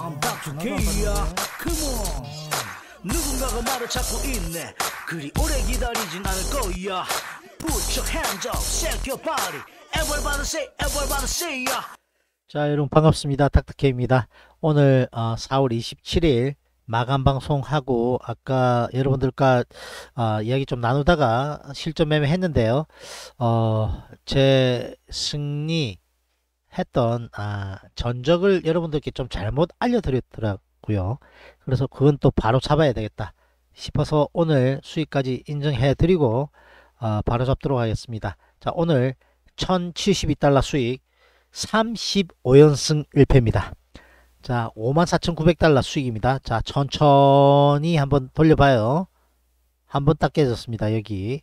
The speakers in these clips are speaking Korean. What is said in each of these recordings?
I'm back to k Come on 누군가가 나를 찾고 있네 그리 오래 기다리진 않을 거야 Put your hands up, shake your body Everybody say, everybody say yeah. 자 여러분 반갑습니다 닥터케입니다 오늘 어, 4월 27일 마감 방송하고 아까 여러분들과 어, 이야기 좀 나누다가 실전 매매 했는데요. 어, 제 승리 했던 아, 전적을 여러분들께 좀 잘못 알려드렸더라고요. 그래서 그건 또 바로 잡아야 되겠다 싶어서 오늘 수익까지 인정해 드리고 어, 바로 잡도록 하겠습니다. 자 오늘 1072달러 수익 35연승 1패입니다. 자 54,900달러 수익입니다. 자 천천히 한번 돌려봐요. 한번 딱 깨졌습니다. 여기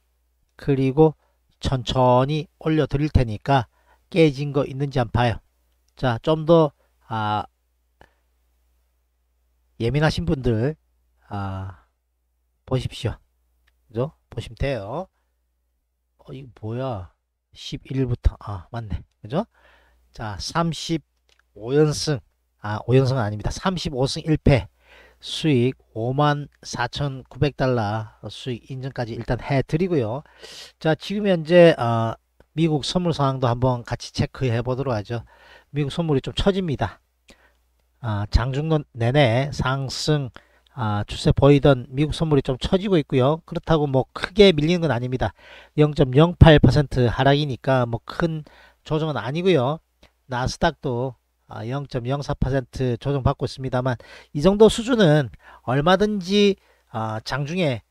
그리고 천천히 올려 드릴 테니까 깨진 거 있는지 한 봐요. 자, 좀 더, 아, 예민하신 분들, 아, 보십시오. 그죠? 보시면 돼요. 어, 이거 뭐야? 11부터, 아, 맞네. 그죠? 자, 35연승, 아, 5연승은 아닙니다. 35승 1패. 수익 5 4,900달러 수익 인증까지 일단 해드리고요. 자, 지금 현재, 어, 미국 선물 상황도 한번 같이 체크해 보도록 하죠. 미국 선물이 좀 처집니다. 아, 장중론 내내 상승 아, 추세 보이던 미국 선물이 좀 처지고 있고요. 그렇다고 뭐 크게 밀리는 건 아닙니다. 0.08% 하락이니까 뭐 큰 조정은 아니고요. 나스닥도 0.04% 아, 조정받고 있습니다만 이 정도 수준은 얼마든지 아, 장중에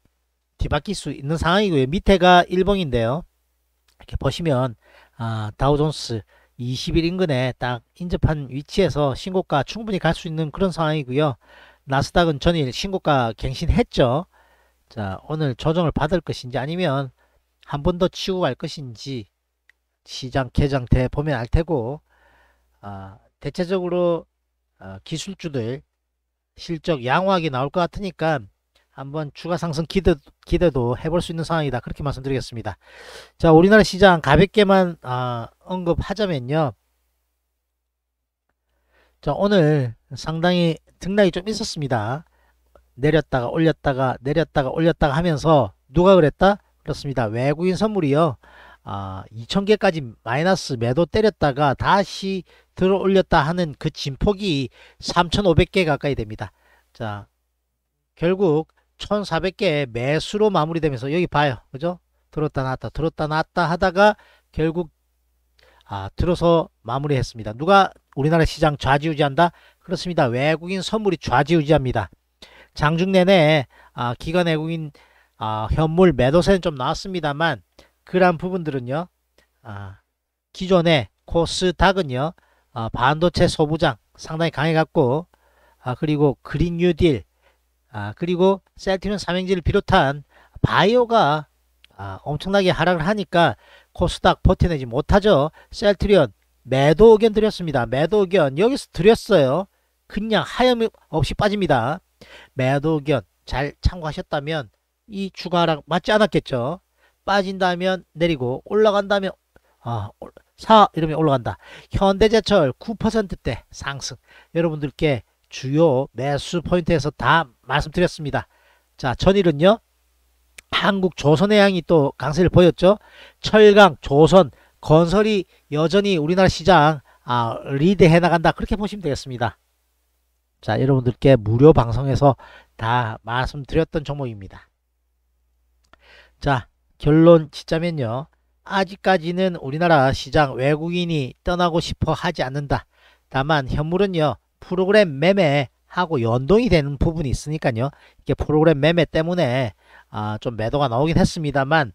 뒤바뀔 수 있는 상황이고요. 밑에가 일봉인데요. 이렇게 보시면 아, 다우존스 20일 인근에 딱 인접한 위치에서 신고가 충분히 갈 수 있는 그런 상황이고요. 나스닥은 전일 신고가 갱신했죠. 자 오늘 조정을 받을 것인지 아니면 한 번 더 치고 갈 것인지 시장 개장 때 보면 알 테고 아, 대체적으로 아, 기술주들 실적 양호하게 나올 것 같으니까 한번 추가 상승 기대, 기대도 해볼 수 있는 상황이다. 그렇게 말씀드리겠습니다. 자, 우리나라 시장 가볍게만 아, 언급하자면요. 자, 오늘 상당히 등락이 좀 있었습니다. 내렸다가 올렸다가 내렸다가 올렸다가 하면서 누가 그랬다? 그렇습니다. 외국인 선물이요. 아, 2,000개까지 마이너스 매도 때렸다가 다시 들어 올렸다 하는 그 진폭이 3,500개 가까이 됩니다. 자, 결국 1400개 매수로 마무리되면서 여기 봐요. 그죠? 들었다 놨다 들었다 놨다 하다가 결국 아, 들어서 마무리했습니다. 누가 우리나라 시장 좌지우지한다? 그렇습니다. 외국인 선물이 좌지우지합니다. 장중 내내 아, 기관 외국인 아, 현물 매도세는 좀 나왔습니다만 그러한 부분들은요. 아, 기존의 코스닥은요. 아, 반도체 소부장 상당히 강해갔고 아, 그리고 그린 뉴딜 아, 그리고 셀트리온 삼행지를 비롯한 바이오가 아, 엄청나게 하락을 하니까 코스닥 버텨내지 못하죠. 셀트리온 매도 의견 드렸습니다. 매도 의견 여기서 드렸어요. 그냥 하염없이 빠집니다. 매도 의견 잘 참고하셨다면 이 추가 하락 맞지 않았겠죠. 빠진다면 내리고 올라간다면 아, 사 이러면 올라간다. 현대제철 9%대 상승. 여러분들께 주요 매수 포인트에서 다 말씀드렸습니다. 자, 전일은요. 한국 조선의 양이 또 강세를 보였죠. 철강, 조선, 건설이 여전히 우리나라 시장 아, 리드해 나간다. 그렇게 보시면 되겠습니다. 자, 여러분들께 무료 방송에서 다 말씀드렸던 종목입니다. 자, 결론 짓자면요. 아직까지는 우리나라 시장 외국인이 떠나고 싶어 하지 않는다. 다만 현물은요. 프로그램 매매하고 연동이 되는 부분이 있으니까요. 이게 프로그램 매매 때문에 아, 좀 매도가 나오긴 했습니다만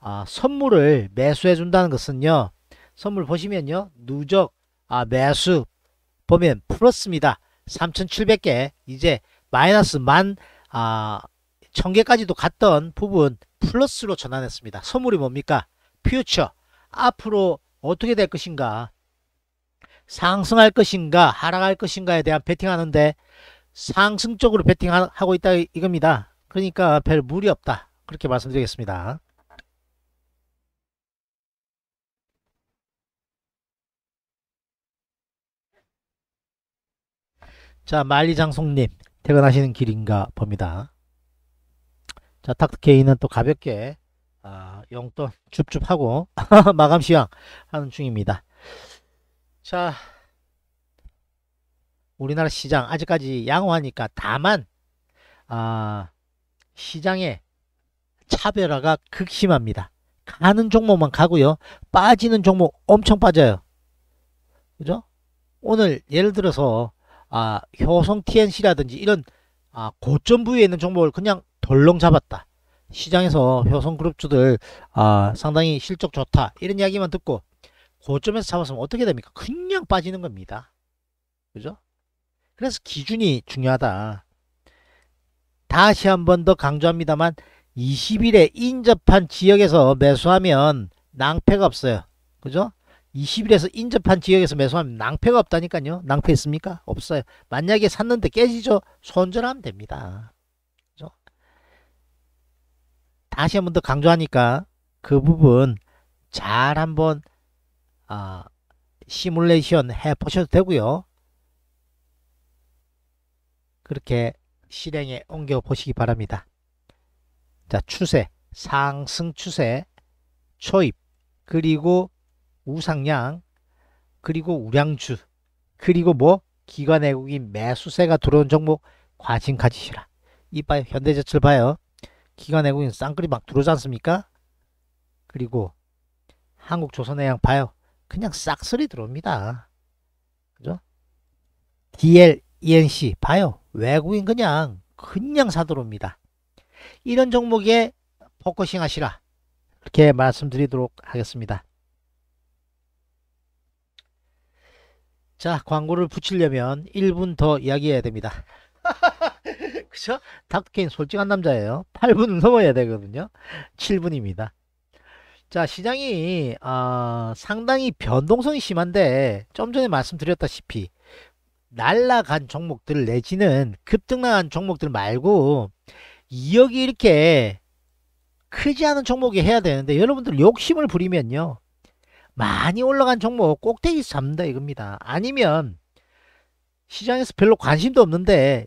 아, 선물을 매수해 준다는 것은요. 선물 보시면요. 누적 아, 매수 보면 플러스입니다. 3,700개 이제 마이너스 만 아, 1000개까지도 갔던 부분 플러스로 전환했습니다. 선물이 뭡니까? 퓨처 앞으로 어떻게 될 것인가 상승할 것인가 하락할 것인가에 대한 베팅하는데 상승 적으로 베팅하고 있다 이겁니다. 그러니까 별 무리 없다. 그렇게 말씀드리겠습니다. 자 만리장송님 퇴근하시는 길인가 봅니다. 자 탁트케이는 또 가볍게 아, 용돈 줍줍하고 마감 시황 하는 중입니다. 자, 우리나라 시장 아직까지 양호하니까 다만 아, 시장의 차별화가 극심합니다. 가는 종목만 가고요. 빠지는 종목 엄청 빠져요. 그죠? 오늘 예를 들어서 아, 효성 TNC라든지 이런 아, 고점 부위에 있는 종목을 그냥 덜렁 잡았다. 시장에서 효성그룹주들 아, 상당히 실적 좋다. 이런 이야기만 듣고 고점에서 잡았으면 어떻게 됩니까? 그냥 빠지는 겁니다. 그죠? 그래서 기준이 중요하다. 다시 한 번 더 강조합니다만 20일에 인접한 지역에서 매수하면 낭패가 없어요. 그죠? 20일에서 인접한 지역에서 매수하면 낭패가 없다니까요. 낭패 있습니까? 없어요. 만약에 샀는데 깨지죠? 손절하면 됩니다. 그죠? 다시 한 번 더 강조하니까 그 부분 잘 한번 아, 시뮬레이션 해보셔도 되고요. 그렇게 실행에 옮겨 보시기 바랍니다. 자 추세, 상승 추세, 초입, 그리고 우상향, 그리고 우량주, 그리고 뭐 기관 외국인 매수세가 들어온 종목 과징 가지시라. 이봐요 현대제철 봐요. 기관 외국인 쌍끌이 막 들어오지 않습니까? 그리고 한국조선해양 봐요. 그냥 싹쓸이 들어옵니다. 그죠? DL, ENC 봐요. 외국인 그냥 그냥 사들어옵니다. 이런 종목에 포커싱 하시라. 이렇게 말씀드리도록 하겠습니다. 자 광고를 붙이려면 1분 더 이야기해야 됩니다. 그죠? 닥터케인 솔직한 남자예요. 8분 넘어야 되거든요. 7분입니다. 자 시장이 어, 상당히 변동성이 심한데 좀 전에 말씀드렸다시피 날라간 종목들 내지는 급등한 종목들 말고 2억이 이렇게 크지 않은 종목이 해야 되는데 여러분들 욕심을 부리면요 많이 올라간 종목 꼭대기 잡는다 이겁니다 아니면 시장에서 별로 관심도 없는데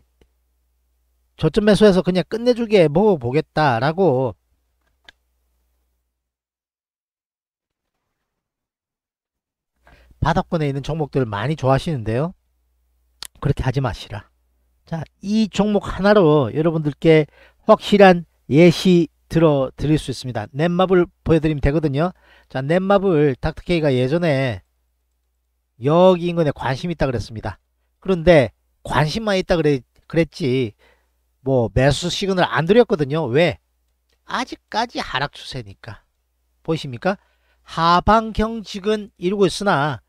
저점 매수해서 그냥 끝내주게 먹어보겠다라고 바닥권에 있는 종목들을 많이 좋아하시는데요. 그렇게 하지 마시라. 자, 이 종목 하나로 여러분들께 확실한 예시 들어 드릴 수 있습니다. 넷마블 보여드리면 되거든요. 자, 넷마블 닥터케이가 예전에 여기 인근에 관심 이 있다 그랬습니다. 그런데 관심만 있다 그랬, 그랬지 뭐 매수 시그널 안 드렸거든요. 왜? 아직까지 하락 추세니까. 보이십니까? 하방경직은 이루고 있으나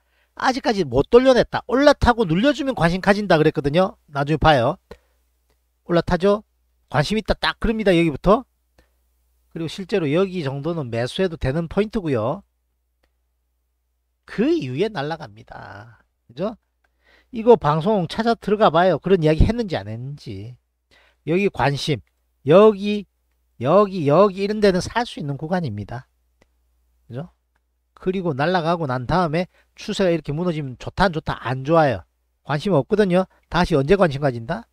아직까지 못 돌려냈다. 올라타고 눌려주면 관심 가진다 그랬거든요. 나중에 봐요. 올라타죠? 관심 있다 딱 그럽니다. 여기부터. 그리고 실제로 여기 정도는 매수해도 되는 포인트고요. 그 이후에 날라갑니다. 그죠? 이거 방송 찾아 들어가 봐요. 그런 이야기 했는지 안 했는지. 여기 관심, 여기, 여기, 여기 이런 데는 살 수 있는 구간입니다. 그죠? 그리고 날아가고 난 다음에 추세가 이렇게 무너지면 좋다 안 좋다 안 좋아요. 관심 없거든요. 다시 언제 관심 가진다?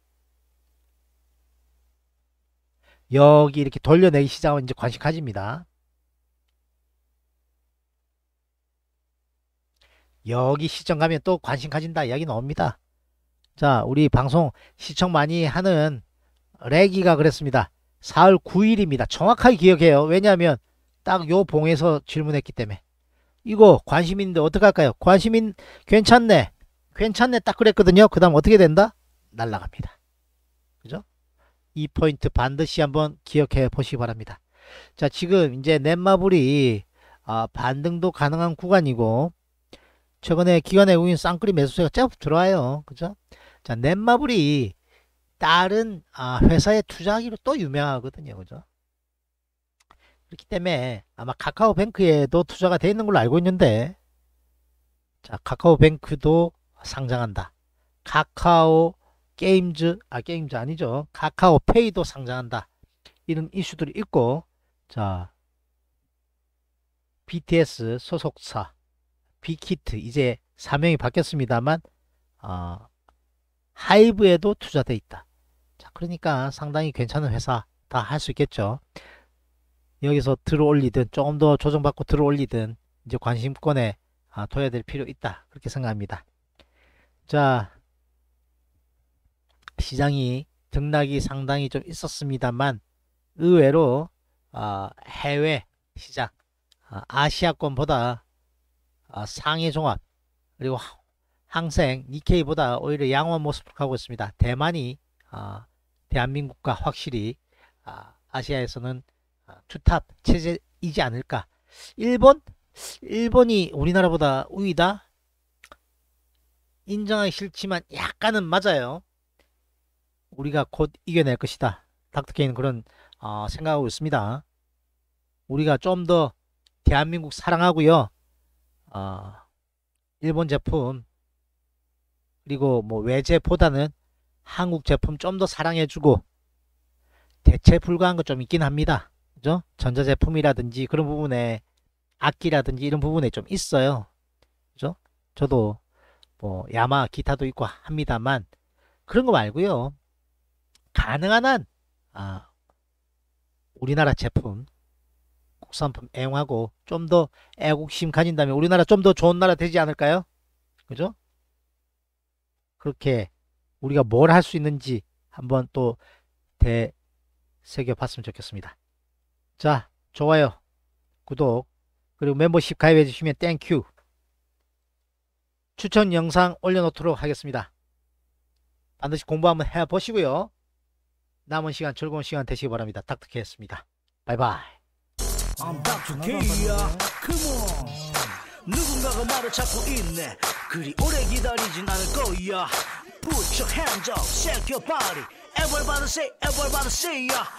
여기 이렇게 돌려내기 시작하면 이제 관심 가집니다. 여기 시청 가면 또 관심 가진다 이야기 나옵니다. 자 우리 방송 시청 많이 하는 레기가 그랬습니다. 4월 9일입니다. 정확하게 기억해요. 왜냐하면 딱 요 봉에서 질문했기 때문에. 이거 관심인데 어떡할까요? 관심인 괜찮네. 괜찮네 딱 그랬거든요. 그 다음 어떻게 된다? 날라갑니다. 그죠? 이 포인트 반드시 한번 기억해 보시기 바랍니다. 자 지금 이제 넷마블이 아, 반등도 가능한 구간이고 최근에 기관 외우인 쌍끌이 매수세가 쭉 들어와요. 그죠? 자 넷마블이 다른 아, 회사에 투자하기로 또 유명하거든요. 그죠? 그렇기 때문에 아마 카카오뱅크에도 투자가 되어 있는 걸로 알고 있는데 자 카카오뱅크도 상장한다. 카카오 게임즈 아 게임즈 아니죠. 카카오페이도 상장한다. 이런 이슈들이 있고 자 BTS 소속사 빅히트 이제 사명이 바뀌었습니다만 어, 하이브에도 투자되어 있다. 자 그러니까 상당히 괜찮은 회사 다 할 수 있겠죠. 여기서 들어올리든 조금 더 조정받고 들어올리든 이제 관심권에 아, 둬야 될 필요 있다 그렇게 생각합니다. 자 시장이 등락이 상당히 좀 있었습니다만 의외로 아, 해외 시장 아, 시아권보다 아, 상해 종합 그리고 항생 니케이보다 오히려 양호한 모습을 하고 있습니다. 대만이 아, 대한민국과 확실히 아, 아시아에서는 투탑 체제이지 않을까 일본? 일본이 우리나라보다 우위다? 인정하기 싫지만 약간은 맞아요 우리가 곧 이겨낼 것이다 닥터케인 그런 어, 생각하고 있습니다 우리가 좀 더 대한민국 사랑하고요 어, 일본 제품 그리고 뭐 외제보다는 한국 제품 좀 더 사랑해주고 대체 불가한 것 좀 있긴 합니다. 그죠? 전자제품이라든지 그런 부분에 악기라든지 이런 부분에 좀 있어요. 그죠? 저도 뭐 야마 기타도 있고 합니다만 그런 거 말고요. 가능한 한 아, 우리나라 제품 국산품 애용하고 좀 더 애국심 가진 다면 우리나라 좀 더 좋은 나라 되지 않을까요? 그죠? 그렇게 우리가 뭘 할 수 있는지 한번 또 되새겨 봤으면 좋겠습니다. 자 좋아요 구독 그리고 멤버십 가입해 주시면 땡큐 추천 영상 올려놓도록 하겠습니다 반드시 공부 한번 해보시고요 남은 시간 즐거운 시간 되시기 바랍니다 닥터케였습니다 바이바이 누군가가 말을 찾고 있네 그리 오래 기다리진 않을 거야 Put your hands up, shake your body Everybody say, everybody say